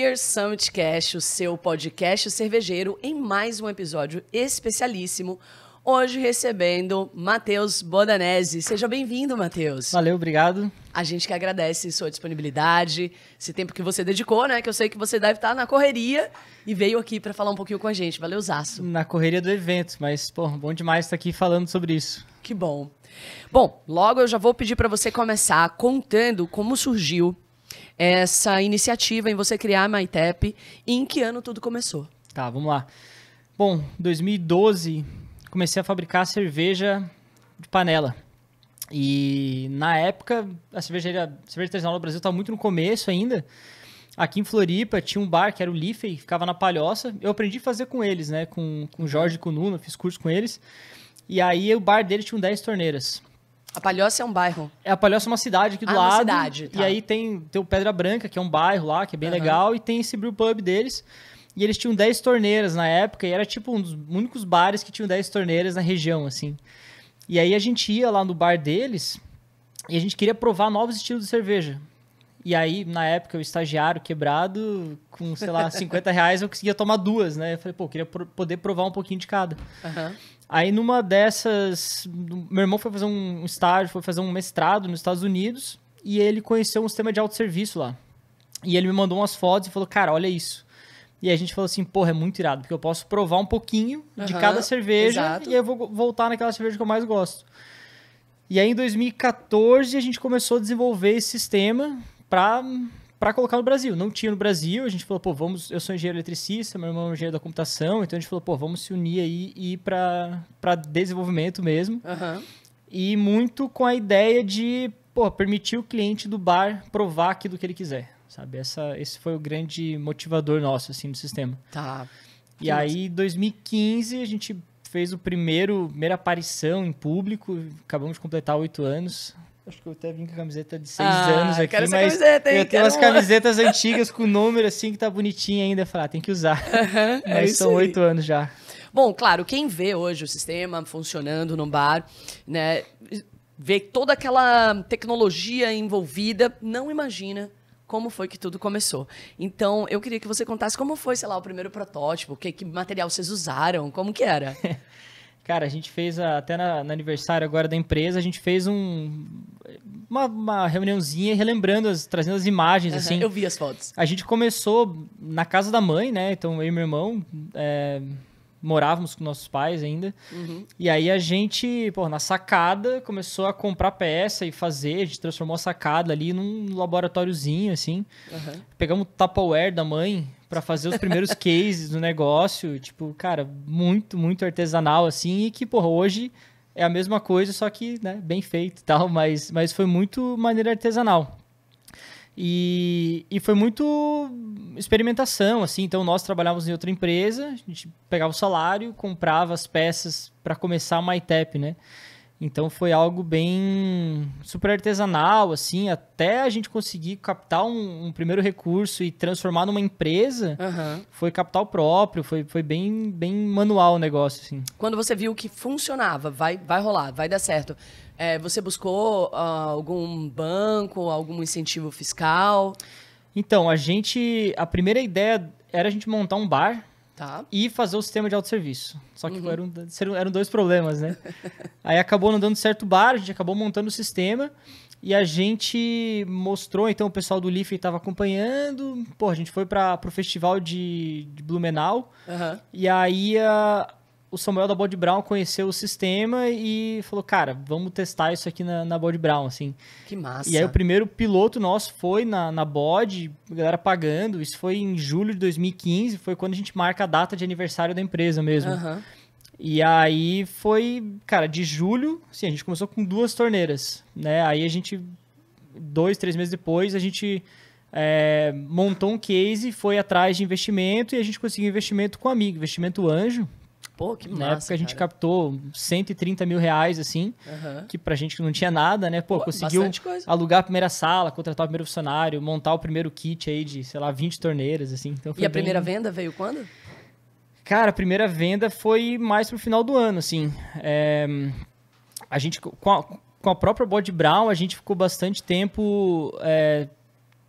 Beer Summit Cash, o seu podcast cervejeiro, em mais um episódio especialíssimo. Hoje recebendo Matheus Bodanese. Seja bem-vindo, Matheus. Valeu, obrigado. A gente que agradece sua disponibilidade, esse tempo que você dedicou, né? Que eu sei que você deve estar na correria e veio aqui para falar um pouquinho com a gente. Valeu, Zaço. Na correria do evento, mas, pô, bom demais estar aqui falando sobre isso. Que bom. Bom, logo eu já vou pedir para você começar contando como surgiu essa iniciativa em você criar a MyTap e em que ano tudo começou? Tá, vamos lá. Bom, 2012 comecei a fabricar cerveja de panela. E na época a cervejaria, a cerveja artesanal do Brasil estava tá muito no começo ainda. Aqui em Floripa tinha um bar que era o Liffey, ficava na Palhoça. Eu aprendi a fazer com eles, né? Com, com o Jorge e com o Nuno, fiz curso com eles. E aí o bar dele tinha 10 torneiras. A Palhoça é um bairro. É, a Palhoça é uma cidade aqui do ah, lado. Uma cidade, tá. E aí tem, tem o Pedra Branca, que é um bairro lá, que é bem uhum. legal, e tem esse brew pub deles. E eles tinham 10 torneiras na época, e era tipo um dos únicos bares que tinham 10 torneiras na região, assim. E aí a gente ia lá no bar deles e a gente queria provar novos estilos de cerveja. E aí, na época, o estagiário quebrado, com, sei lá, 50 reais, eu conseguia tomar duas, né? Eu falei, pô, eu queria poder provar um pouquinho de cada. Uhum. Aí, numa dessas, meu irmão foi fazer um estágio, foi fazer um mestrado nos Estados Unidos, e ele conheceu um sistema de autosserviço lá. E ele me mandou umas fotos e falou, cara, olha isso. E a gente falou assim, porra, é muito irado, porque eu posso provar um pouquinho uhum, de cada cerveja exato. e eu vou voltar naquela cerveja que eu mais gosto. E aí, em 2014, a gente começou a desenvolver esse sistema para para colocar no Brasil. Não tinha no Brasil, a gente falou, pô, vamos, eu sou engenheiro eletricista, meu irmão é engenheiro da computação, então a gente falou, pô, vamos se unir aí e ir para desenvolvimento mesmo. Uhum. E muito com a ideia de, pô, permitir o cliente do bar provar aquilo que ele quiser, sabe? Essa, esse foi o grande motivador nosso, assim, do sistema. Tá. E Sim. aí, em 2015, a gente fez o primeiro, primeira aparição em público, acabamos de completar oito anos, Acho que eu até vim com camiseta de seis ah, anos aqui, quero mas camiseta, hein? eu tenho umas uma. camisetas antigas com número assim que tá bonitinha ainda, falar, ah, tem que usar. É mas é são oito anos já. Bom, claro, quem vê hoje o sistema funcionando no bar, né, vê toda aquela tecnologia envolvida, não imagina como foi que tudo começou. Então, eu queria que você contasse como foi, sei lá, o primeiro protótipo, que, que material vocês usaram, como que era? Cara, a gente fez a, até na, no aniversário agora da empresa, a gente fez um, uma, uma reuniãozinha relembrando, as, trazendo as imagens, uhum, assim. Eu vi as fotos. A gente começou na casa da mãe, né? Então, eu e meu irmão é, morávamos com nossos pais ainda. Uhum. E aí a gente, pô, na sacada, começou a comprar peça e fazer. A gente transformou a sacada ali num laboratóriozinho, assim. Uhum. Pegamos o Tupperware da mãe, para fazer os primeiros cases do negócio, tipo, cara, muito, muito artesanal assim e que, porra, hoje é a mesma coisa, só que, né, bem feito e tal, mas, mas foi muito maneira artesanal. E, e foi muito experimentação, assim. Então, nós trabalhávamos em outra empresa, a gente pegava o salário, comprava as peças para começar a MyTap, né? Então foi algo bem super artesanal, assim, até a gente conseguir captar um, um primeiro recurso e transformar numa empresa, uhum. foi capital próprio, foi, foi bem, bem manual o negócio, assim. Quando você viu que funcionava, vai, vai rolar, vai dar certo, é, você buscou uh, algum banco, algum incentivo fiscal? Então, a gente, a primeira ideia era a gente montar um bar Tá. E fazer o sistema de autosserviço. Só que uhum. eram, eram dois problemas, né? Aí acabou não dando certo o bar, a gente acabou montando o sistema. E a gente mostrou, então o pessoal do Leafy estava acompanhando. Pô, a gente foi para o festival de, de Blumenau. Uhum. E aí a, o Samuel da Bod Brown conheceu o sistema e falou, cara, vamos testar isso aqui na, na Brown, assim. Que massa. E aí o primeiro piloto nosso foi na, na Bod, a galera pagando. Isso foi em julho de 2015, foi quando a gente marca a data de aniversário da empresa mesmo. Uhum. E aí foi, cara, de julho, sim a gente começou com duas torneiras, né? Aí a gente, dois, três meses depois, a gente é, montou um case, foi atrás de investimento e a gente conseguiu investimento com um amigo, investimento anjo, Pô, que massa. Na época cara. a gente captou 130 mil reais, assim, uhum. que pra gente não tinha nada, né? Pô, Pô conseguiu alugar a primeira sala, contratar o primeiro funcionário, montar o primeiro kit aí de, sei lá, 20 torneiras, assim. Então, e bem... a primeira venda veio quando? Cara, a primeira venda foi mais pro final do ano, assim. É... A gente, com a, com a própria Body Brown, a gente ficou bastante tempo. É,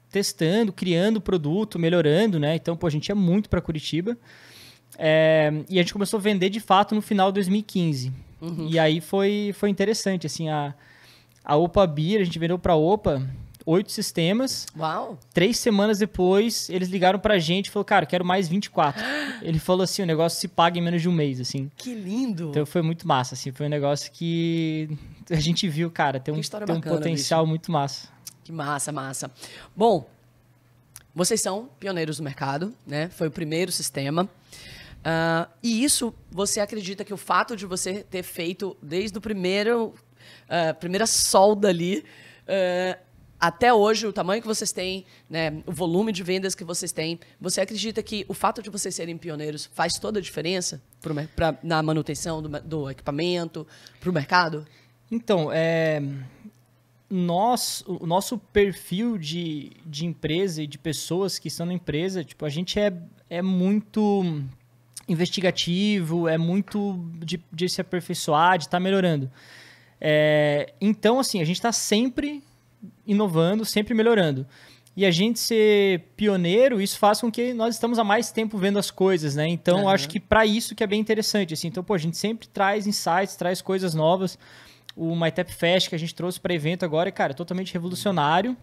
testando, criando o produto, melhorando, né? Então, pô, a gente ia muito para Curitiba. É, e a gente começou a vender de fato no final de 2015. Uhum. E aí foi, foi interessante, assim, a, a Opa Beer, a gente vendeu para Opa oito sistemas. Uau! Três semanas depois, eles ligaram para a gente e falaram, cara, quero mais 24. Ele falou assim, o negócio se paga em menos de um mês, assim. Que lindo! Então foi muito massa, assim, foi um negócio que a gente viu, cara, tem um, tem bacana, um potencial bicho. muito massa. Que massa, massa. Bom, vocês são pioneiros do mercado, né? Foi o primeiro sistema. Uh, e isso, você acredita que o fato de você ter feito desde o primeiro, uh, primeira solda ali, uh, até hoje, o tamanho que vocês têm, né, o volume de vendas que vocês têm, você acredita que o fato de vocês serem pioneiros faz toda a diferença pro, pra, na manutenção do, do equipamento, para o mercado? Então, é, nós, o nosso perfil de, de empresa e de pessoas que estão na empresa, tipo, a gente é, é muito investigativo, é muito de, de se aperfeiçoar, de estar tá melhorando. É, então, assim, a gente está sempre inovando, sempre melhorando. E a gente ser pioneiro, isso faz com que nós estamos há mais tempo vendo as coisas, né? Então, uhum. acho que para isso que é bem interessante, assim. Então, pô, a gente sempre traz insights, traz coisas novas. O MyTap Fest que a gente trouxe para evento agora, cara, é totalmente revolucionário.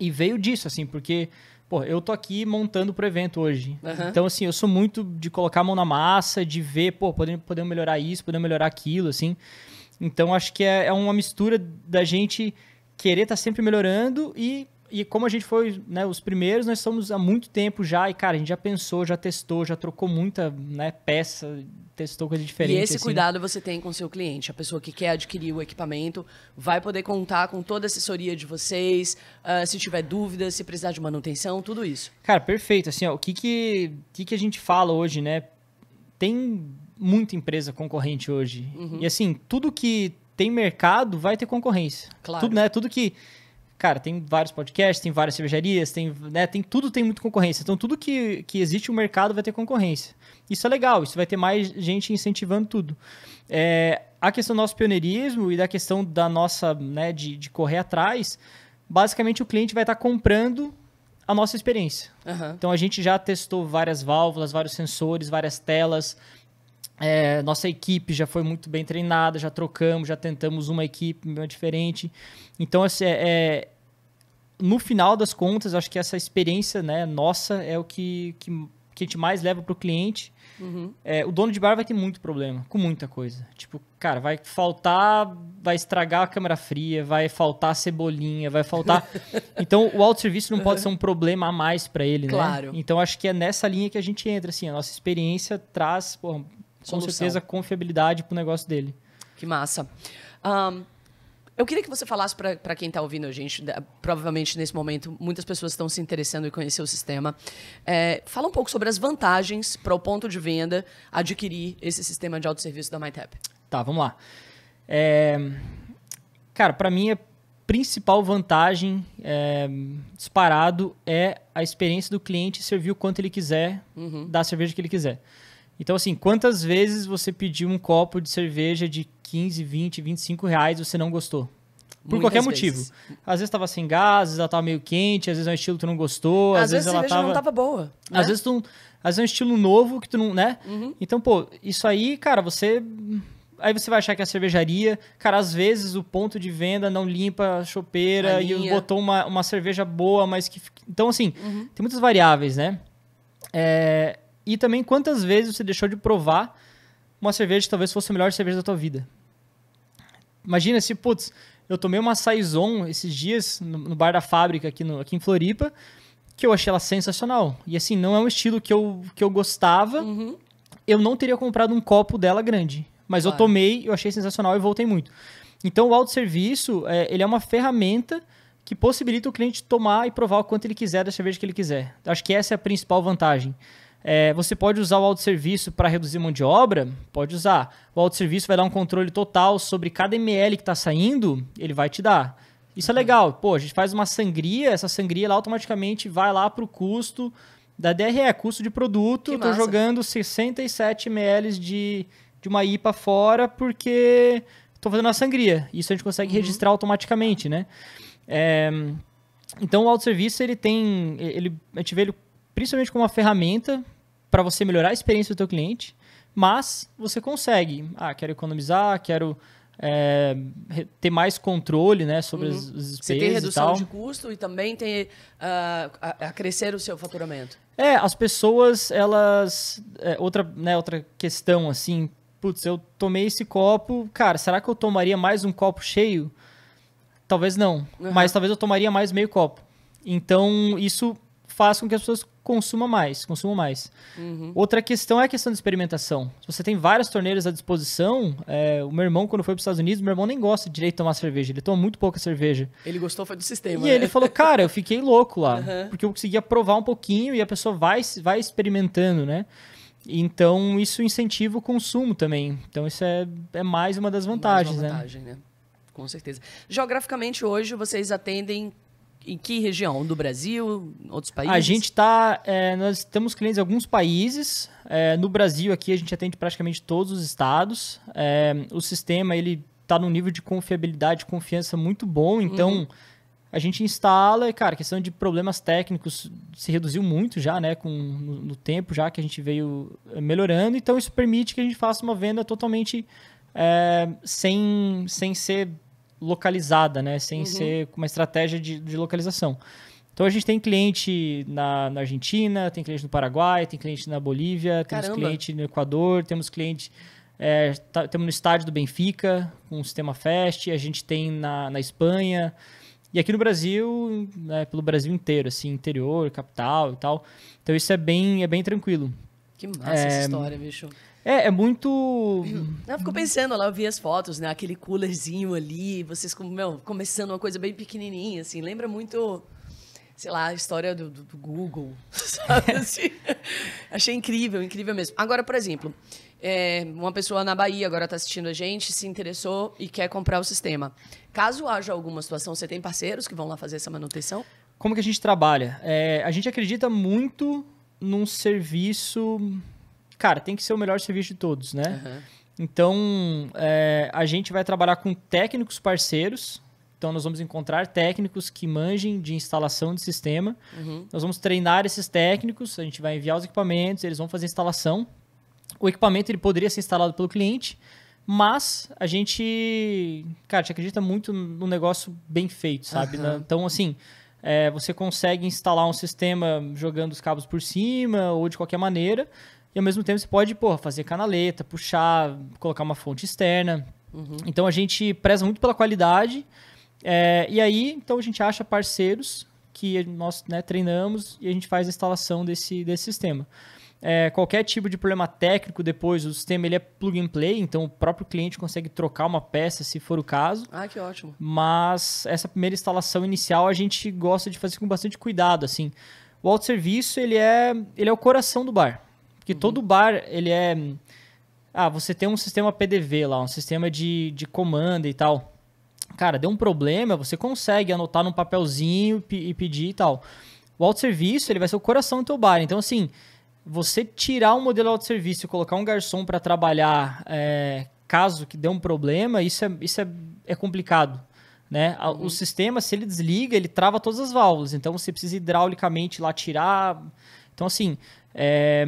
E veio disso, assim, porque Pô, eu tô aqui montando pro evento hoje. Uhum. Então, assim, eu sou muito de colocar a mão na massa, de ver, pô, podemos, podemos melhorar isso, podemos melhorar aquilo, assim. Então, acho que é, é uma mistura da gente querer estar tá sempre melhorando e, e como a gente foi né, os primeiros, nós somos há muito tempo já e, cara, a gente já pensou, já testou, já trocou muita né, peça, testou coisa diferente. E esse assim. cuidado você tem com o seu cliente. A pessoa que quer adquirir o equipamento vai poder contar com toda a assessoria de vocês, uh, se tiver dúvidas, se precisar de manutenção, tudo isso. Cara, perfeito. Assim, ó, o que que, que que a gente fala hoje, né? Tem muita empresa concorrente hoje. Uhum. E assim, tudo que tem mercado vai ter concorrência. Claro. Tudo, né? Tudo que cara, tem vários podcasts, tem várias cervejarias, tem, né, tem tudo tem muito concorrência. Então tudo que, que existe no mercado vai ter concorrência. Isso é legal, isso vai ter mais gente incentivando tudo. É, a questão do nosso pioneirismo e da questão da nossa, né, de, de correr atrás, basicamente o cliente vai estar tá comprando a nossa experiência. Uhum. Então a gente já testou várias válvulas, vários sensores, várias telas, é, nossa equipe já foi muito bem treinada, já trocamos, já tentamos uma equipe diferente. Então, assim, é, é, no final das contas, acho que essa experiência né, nossa é o que, que, que a gente mais leva para o cliente. Uhum. É, o dono de bar vai ter muito problema com muita coisa. Tipo, cara, vai faltar, vai estragar a câmera fria, vai faltar cebolinha, vai faltar. então, o serviço não uhum. pode ser um problema a mais para ele, né? claro. né? Então, acho que é nessa linha que a gente entra, assim, a nossa experiência traz porra, solução. com certeza confiabilidade pro negócio dele. Que massa. Um, eu queria que você falasse para quem está ouvindo a gente, provavelmente nesse momento muitas pessoas estão se interessando em conhecer o sistema. É, fala um pouco sobre as vantagens para o ponto de venda adquirir esse sistema de autosserviço da MyTap. Tá, vamos lá. É, cara, para mim a principal vantagem é, disparado é a experiência do cliente servir o quanto ele quiser, uhum. a cerveja que ele quiser. Então, assim, quantas vezes você pediu um copo de cerveja de 15, 20, 25 reais e você não gostou? Por Muitas qualquer motivo. Às vezes tava sem gás, às vezes ela tava meio quente, às vezes é um estilo que tu não gostou, às, às vezes, vezes ela tava... não tava boa. Né? Às vezes tu... Às vezes é um estilo novo que tu não, né? Uhum. Então, pô, isso aí, cara, você aí você vai achar que a é cervejaria, cara, às vezes o ponto de venda não limpa a chopeira a e botou uma, uma cerveja boa, mas que. Então, assim, uhum. tem muitas variáveis, né? É, e também quantas vezes você deixou de provar uma cerveja que talvez fosse a melhor cerveja da tua vida. Imagina se, putz, eu tomei uma Saison esses dias no, no bar da fábrica aqui, no, aqui em Floripa, que eu achei ela sensacional. E assim, não é um estilo que eu, que eu gostava. Uhum. Eu não teria comprado um copo dela grande. Mas claro. eu tomei, eu achei sensacional e voltei muito. Então o autosserviço, é, ele é uma ferramenta que possibilita o cliente tomar e provar o quanto ele quiser da cerveja que ele quiser. Acho que essa é a principal vantagem. É, você pode usar o autosserviço para reduzir mão de obra? Pode usar. O autosserviço vai dar um controle total sobre cada ml que está saindo, ele vai te dar. Isso é uhum. legal. Pô, a gente faz uma sangria, essa sangria ela automaticamente vai lá para o custo da DRE, custo de produto. Estou jogando 67 ml de, de uma IPA fora porque estou fazendo a sangria. Isso a gente consegue uhum. registrar automaticamente, né? É, então o autosserviço ele tem. Ele, a gente vê ele principalmente como uma ferramenta para você melhorar a experiência do teu cliente, mas você consegue. Ah, quero economizar, quero é, ter mais controle né, sobre uhum. as, as despesas. Você tem redução de custo e também tem uh, a, a crescer o seu faturamento. É, as pessoas, elas. É, outra, né, outra questão assim, putz, eu tomei esse copo, cara, será que eu tomaria mais um copo cheio? Talvez não, uhum. mas talvez eu tomaria mais meio copo. Então, isso faz com que as pessoas consumam mais, consumam mais. Uhum. Outra questão é a questão de experimentação. Se você tem várias torneiras à disposição, é, o meu irmão, quando foi para os Estados Unidos, meu irmão nem gosta direito de tomar cerveja, ele toma muito pouca cerveja. Ele gostou foi do sistema. E né? ele falou, cara, eu fiquei louco lá, uhum. porque eu conseguia provar um pouquinho e a pessoa vai, vai experimentando, né? Então, isso incentiva o consumo também. Então, isso é, é mais uma das vantagens, mais uma né? vantagem, né? né? Com certeza. Geograficamente, hoje, vocês atendem em que região? Do Brasil? Outros países? A gente está. É, nós temos clientes em alguns países. É, no Brasil, aqui, a gente atende praticamente todos os estados. É, o sistema ele está num nível de confiabilidade, confiança muito bom. Então, uhum. a gente instala e, cara, a questão de problemas técnicos se reduziu muito já, né? Com, no, no tempo já que a gente veio é, melhorando. Então, isso permite que a gente faça uma venda totalmente é, sem, sem ser localizada, né? Sem uhum. ser uma estratégia de, de localização. Então a gente tem cliente na, na, Argentina, tem cliente no Paraguai, tem cliente na Bolívia, Caramba. temos cliente no Equador, temos cliente. É, tá, temos no estádio do Benfica, com um o sistema Fest, a gente tem na, na Espanha. E aqui no Brasil, né, pelo Brasil inteiro, assim, interior, capital e tal. Então isso é bem, é bem tranquilo. Que massa é, essa história, bicho. É, é muito. Eu fico pensando lá, eu vi as fotos, né? Aquele coolerzinho ali, vocês meu, começando uma coisa bem pequenininha, assim. Lembra muito, sei lá, a história do, do, do Google, sabe? É. Assim? Achei incrível, incrível mesmo. Agora, por exemplo, é, uma pessoa na Bahia agora está assistindo a gente, se interessou e quer comprar o sistema. Caso haja alguma situação, você tem parceiros que vão lá fazer essa manutenção? Como que a gente trabalha? É, a gente acredita muito num serviço cara, tem que ser o melhor serviço de todos, né? Uhum. Então, é, a gente vai trabalhar com técnicos parceiros. Então, nós vamos encontrar técnicos que manjem de instalação de sistema. Uhum. Nós vamos treinar esses técnicos, a gente vai enviar os equipamentos, eles vão fazer a instalação. O equipamento ele poderia ser instalado pelo cliente, mas a gente, cara, a gente acredita muito no negócio bem feito, sabe? Uhum. Então, assim, é, você consegue instalar um sistema jogando os cabos por cima ou de qualquer maneira, e ao mesmo tempo você pode, porra, fazer canaleta, puxar, colocar uma fonte externa. Uhum. Então a gente preza muito pela qualidade. É, e aí, então a gente acha parceiros que nós né, treinamos e a gente faz a instalação desse, desse sistema. É, qualquer tipo de problema técnico depois, o sistema ele é plug and play, então o próprio cliente consegue trocar uma peça se for o caso. Ah, que ótimo. Mas essa primeira instalação inicial a gente gosta de fazer com bastante cuidado, assim. O autosserviço, ele é, ele é o coração do bar. Porque uhum. todo bar, ele é... Ah, você tem um sistema PDV lá, um sistema de, de comando e tal. Cara, deu um problema, você consegue anotar num papelzinho e pedir e tal. O serviço ele vai ser o coração do teu bar. Então, assim, você tirar um modelo serviço e colocar um garçom para trabalhar é, caso que dê um problema, isso é, isso é, é complicado. Né? Uhum. O sistema, se ele desliga, ele trava todas as válvulas. Então, você precisa hidraulicamente lá tirar. Então, assim, é,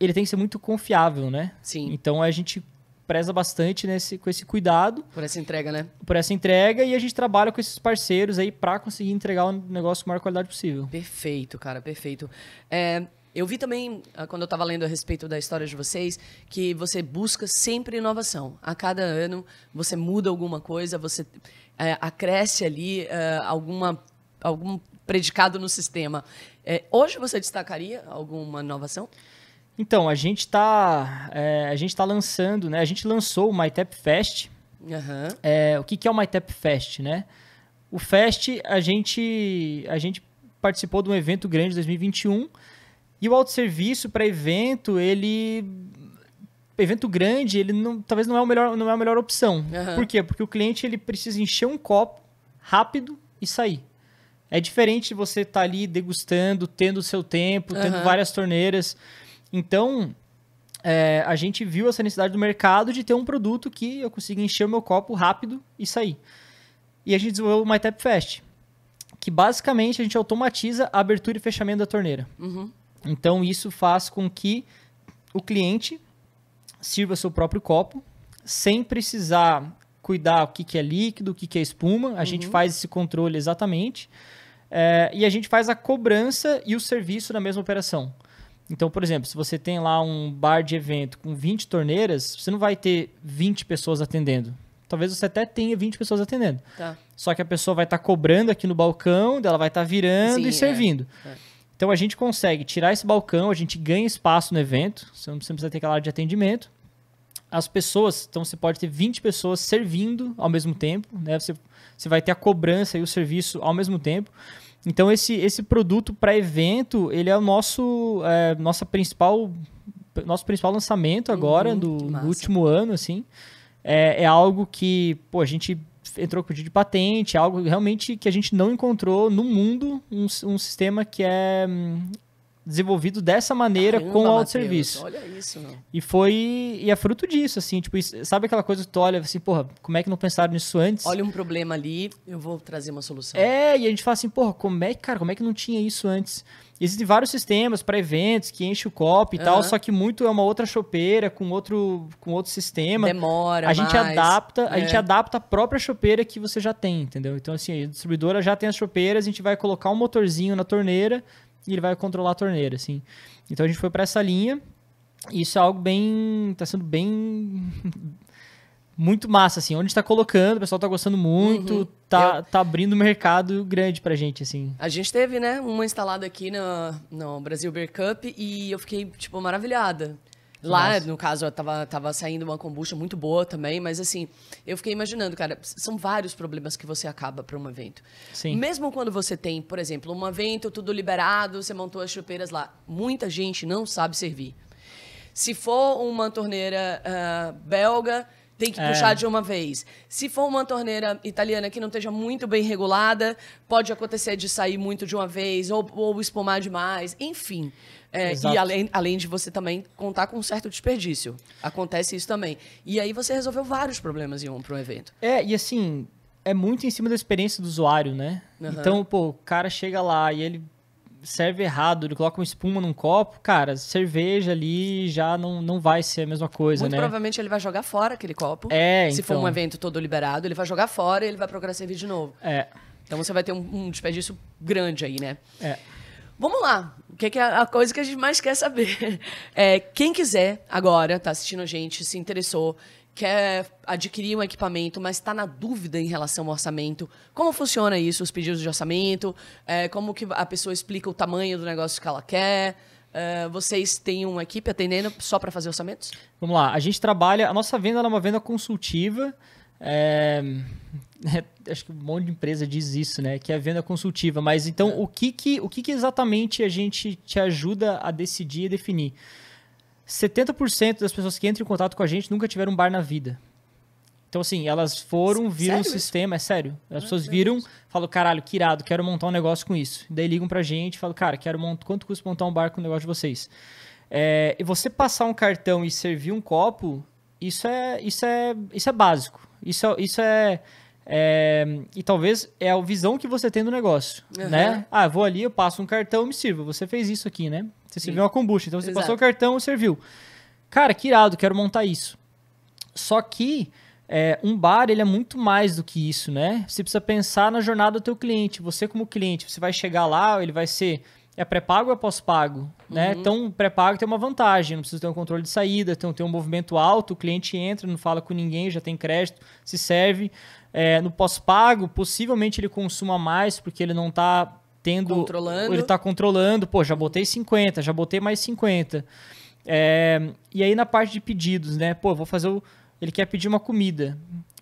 ele tem que ser muito confiável, né? Sim. Então a gente preza bastante nesse, com esse cuidado. Por essa entrega, né? Por essa entrega e a gente trabalha com esses parceiros aí para conseguir entregar o negócio com a maior qualidade possível. Perfeito, cara, perfeito. É, eu vi também, ah, quando eu estava lendo a respeito da história de vocês, que você busca sempre inovação. A cada ano você muda alguma coisa, você é, acresce ali é, alguma, algum predicado no sistema. É, hoje você destacaria alguma inovação? Então, a gente está é, a gente tá lançando, né? A gente lançou o MyTap Fest. Uhum. É, o que, que é o MyTap Fest, né? O Fest, a gente, a gente participou de um evento grande de 2021 e o autosserviço para evento, ele evento grande, ele não, talvez não é, o melhor, não é a melhor opção. Uhum. Por quê? Porque o cliente ele precisa encher um copo rápido e sair. É diferente de você estar tá ali degustando, tendo o seu tempo, tendo várias torneiras. Então, é, a gente viu essa necessidade do mercado de ter um produto que eu consiga encher o meu copo rápido e sair. E a gente desenvolveu o MyTap Fast, que basicamente a gente automatiza a abertura e fechamento da torneira. Uhum. Então, isso faz com que o cliente sirva seu próprio copo, sem precisar cuidar o que, que é líquido, o que, que é espuma. A uhum. gente faz esse controle exatamente. É, e a gente faz a cobrança e o serviço na mesma operação. Então, por exemplo, se você tem lá um bar de evento com 20 torneiras, você não vai ter 20 pessoas atendendo. Talvez você até tenha 20 pessoas atendendo. Tá. Só que a pessoa vai estar tá cobrando aqui no balcão, ela vai estar tá virando Sim, e é. servindo. É. Então a gente consegue tirar esse balcão, a gente ganha espaço no evento, você não precisa ter aquela área de atendimento. As pessoas, então você pode ter 20 pessoas servindo ao mesmo tempo, né? Você, você vai ter a cobrança e o serviço ao mesmo tempo. Então esse, esse produto para evento, ele é o nosso é, nossa principal nosso principal lançamento uhum, agora uhum, do, do, último ano, assim. É, é algo que, pô, a gente entrou com pedido de patente, é algo realmente que a gente não encontrou no mundo um, um sistema que é hum, desenvolvido dessa maneira Caramba, com o auto-serviço. Olha isso, mano. E foi. E é fruto disso, assim, tipo, sabe aquela coisa que tu olha assim, porra, como é que não pensaram nisso antes? Olha um problema ali, eu vou trazer uma solução. É, e a gente fala assim, porra, como é que, cara, como é que não tinha isso antes? Existem vários sistemas para eventos que enche o copo e uhum. tal, só que muito é uma outra chopeira com outro, com outro sistema. Demora. A gente mais, adapta, é. a gente é. adapta a própria chopeira que você já tem, entendeu? Então, assim, a distribuidora já tem as chopeiras, a gente vai colocar um motorzinho na torneira e ele vai controlar a torneira, assim. Então a gente foi para essa linha. E isso é algo bem. tá sendo bem. muito massa, assim. Onde está colocando, o pessoal está gostando muito, uhum. tá, Eu... tá abrindo um mercado grande pra gente, assim. A gente teve, né, uma instalada aqui no, no Brasil Beer Cup e eu fiquei, tipo, maravilhada. Lá, Nossa. no caso, tava, tava saindo uma kombucha muito boa também, mas assim, eu fiquei imaginando, cara, são vários problemas que você acaba para um evento. Sim. Mesmo quando você tem, por exemplo, um evento tudo liberado, você montou as chupeiras lá, muita gente não sabe servir. Se for uma torneira uh, belga, tem que é. puxar de uma vez. Se for uma torneira italiana que não esteja muito bem regulada, pode acontecer de sair muito de uma vez ou, ou espumar demais, enfim. É, e além, além de você também contar com um certo desperdício. Acontece isso também. E aí você resolveu vários problemas em um para um evento. É, e assim, é muito em cima da experiência do usuário, né? Uhum. Então, pô, o cara chega lá e ele serve errado, ele coloca uma espuma num copo, cara, cerveja ali já não, não vai ser a mesma coisa, Muito né? provavelmente ele vai jogar fora aquele copo. É, Se então... for um então. evento todo liberado, ele vai jogar fora e ele vai procurar servir de novo. É. Então você vai ter um, um desperdício grande aí, né? É. Vamos lá. O que é, é a coisa que a gente mais quer saber? É, quem quiser agora, tá assistindo a gente, se interessou, quer adquirir um equipamento, mas está na dúvida em relação ao orçamento, como funciona isso, os pedidos de orçamento, é, como que a pessoa explica o tamanho do negócio que ela quer, é, vocês têm uma equipe atendendo só para fazer orçamentos? Vamos lá, a gente trabalha, a nossa venda é uma venda consultiva. É, é, acho que um monte de empresa diz isso, né? Que é venda consultiva. Mas então, é. o, que, que, o que, que exatamente a gente te ajuda a decidir e definir? 70% das pessoas que entram em contato com a gente nunca tiveram um bar na vida. Então, assim, elas foram, viram o sistema, isso? é sério. As pessoas viram, falam, caralho, que irado, quero montar um negócio com isso. Daí ligam pra gente e falam, cara, quero montar, quanto custa montar um bar com o negócio de vocês? É, e você passar um cartão e servir um copo, isso é, isso é, isso é básico. Isso, é, isso é, é, e talvez é a visão que você tem do negócio, uhum. né? Ah, vou ali, eu passo um cartão, me sirva. Você fez isso aqui, né? Você serviu uma kombucha, então você Exato. passou o cartão, serviu. Cara, que irado, quero montar isso. Só que é, um bar, ele é muito mais do que isso, né? Você precisa pensar na jornada do teu cliente. Você como cliente, você vai chegar lá, ele vai ser é pré-pago ou é pós-pago? Né? Uhum. Então, pré-pago tem uma vantagem, não precisa ter um controle de saída, tem um movimento alto, o cliente entra, não fala com ninguém, já tem crédito, se serve. É, no pós-pago, possivelmente ele consuma mais, porque ele não está tendo. Controlando. Ele está controlando, pô, já botei 50, já botei mais 50. É, e aí na parte de pedidos, né? Pô, vou fazer o. Ele quer pedir uma comida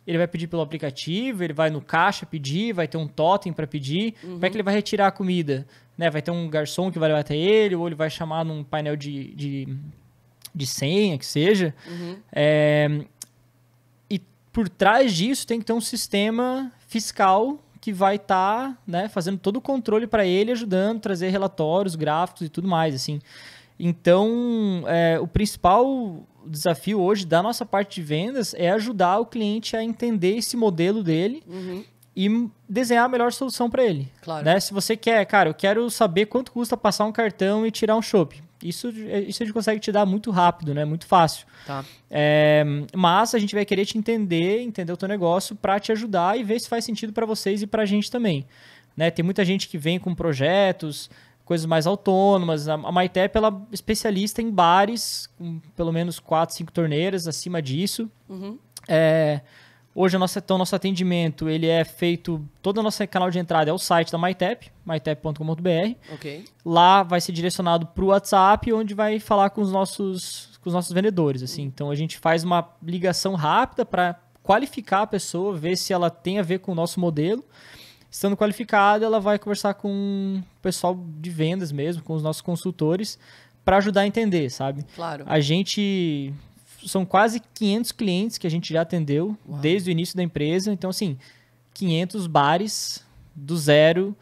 ele vai pedir pelo aplicativo, ele vai no caixa pedir, vai ter um totem para pedir. Uhum. Como é que ele vai retirar a comida? Né? Vai ter um garçom que vai levar até ele, ou ele vai chamar num painel de, de, de senha, que seja. Uhum. É, e por trás disso tem que ter um sistema fiscal que vai estar tá, né, fazendo todo o controle para ele, ajudando, trazer relatórios, gráficos e tudo mais, assim. Então, é, o principal o desafio hoje da nossa parte de vendas é ajudar o cliente a entender esse modelo dele uhum. e desenhar a melhor solução para ele. Claro. Né? Se você quer, cara, eu quero saber quanto custa passar um cartão e tirar um shopping. Isso, isso a gente consegue te dar muito rápido, né? Muito fácil. Tá. É, mas a gente vai querer te entender, entender o teu negócio para te ajudar e ver se faz sentido para vocês e para a gente também. Né? Tem muita gente que vem com projetos, coisas mais autônomas. A MyTap ela é especialista em bares, com pelo menos quatro cinco torneiras acima disso. Uhum. É, hoje então, o nosso, então, nosso atendimento ele é feito. Todo o nosso canal de entrada é o site da MyTap, mytap.com.br. Okay. Lá vai ser direcionado para o WhatsApp, onde vai falar com os nossos, com os nossos vendedores. assim uhum. Então a gente faz uma ligação rápida para qualificar a pessoa, ver se ela tem a ver com o nosso modelo. Estando qualificada, ela vai conversar com o pessoal de vendas mesmo, com os nossos consultores, para ajudar a entender, sabe? Claro. A gente são quase 500 clientes que a gente já atendeu Uau. desde o início da empresa. Então, assim, 500 bares do zero,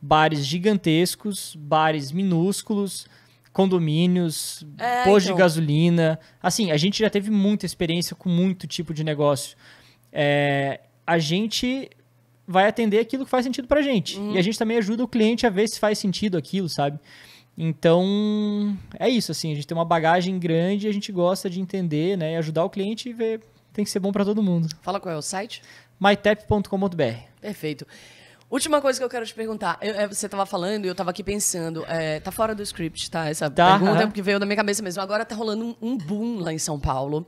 bares gigantescos, bares minúsculos, condomínios, é, posto então... de gasolina. Assim, a gente já teve muita experiência com muito tipo de negócio. É, a gente vai atender aquilo que faz sentido pra gente. Uhum. E a gente também ajuda o cliente a ver se faz sentido aquilo, sabe? Então, é isso, assim, a gente tem uma bagagem grande e a gente gosta de entender, né, e ajudar o cliente e ver, tem que ser bom para todo mundo. Fala qual é o site? mytap.com.br. Perfeito. Última coisa que eu quero te perguntar. Eu, é, você estava falando e eu estava aqui pensando. É, tá fora do script, tá? Essa tá, pergunta, é uh -huh. veio da minha cabeça mesmo. Agora tá rolando um, um boom lá em São Paulo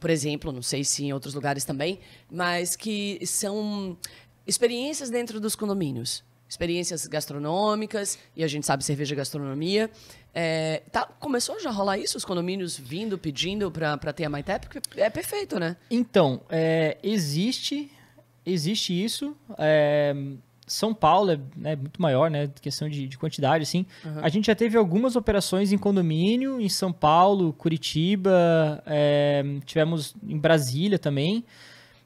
por exemplo, não sei se em outros lugares também, mas que são experiências dentro dos condomínios. Experiências gastronômicas, e a gente sabe cerveja e gastronomia. É, tá, começou já a rolar isso? Os condomínios vindo, pedindo para ter a MyTap? É perfeito, né? Então, é, existe existe isso. É, São Paulo é né, muito maior, né? Questão de, de quantidade, assim. Uhum. A gente já teve algumas operações em condomínio, em São Paulo, Curitiba, é, tivemos em Brasília também.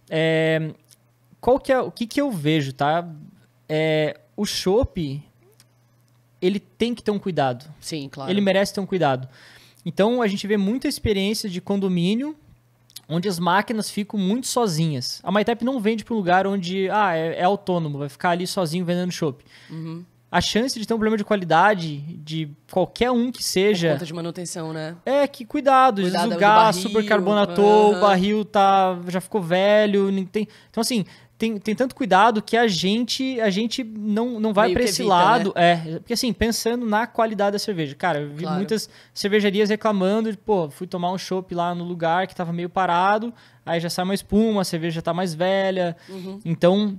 É, qual que é, o que, que eu vejo, tá? É, o chopp, ele tem que ter um cuidado. Sim, claro. Ele merece ter um cuidado. Então, a gente vê muita experiência de condomínio onde as máquinas ficam muito sozinhas. A MyTap não vende para um lugar onde ah, é, é, autônomo, vai ficar ali sozinho vendendo chopp. Uhum. A chance de ter um problema de qualidade, de qualquer um que seja. Por conta de manutenção, né? É, que cuidado. cuidado o gás barril, supercarbonatou, uhum. o barril tá, já ficou velho. Tem... Então, assim, tem, tem tanto cuidado que a gente a gente não, não vai para esse evita, né? lado. Né? É, porque assim, pensando na qualidade da cerveja. Cara, eu vi claro. muitas cervejarias reclamando, de, pô, fui tomar um chopp lá no lugar que tava meio parado, aí já sai uma espuma, a cerveja já tá mais velha. Uhum. Então,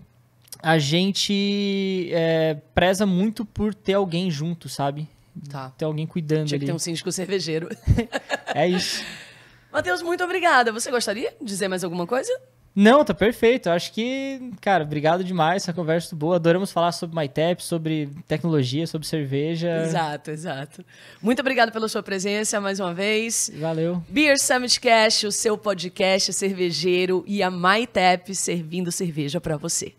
a gente é, preza muito por ter alguém junto, sabe? Tá. Ter alguém cuidando Tinha ali. Tinha que ter um síndico cervejeiro. é isso. Matheus, muito obrigada. Você gostaria de dizer mais alguma coisa? Não, tá perfeito. Eu acho que, cara, obrigado demais. Essa conversa boa. Adoramos falar sobre MyTap, sobre tecnologia, sobre cerveja. Exato, exato. Muito obrigado pela sua presença mais uma vez. Valeu. Beer Summit Cash, o seu podcast cervejeiro e a MyTap servindo cerveja para você.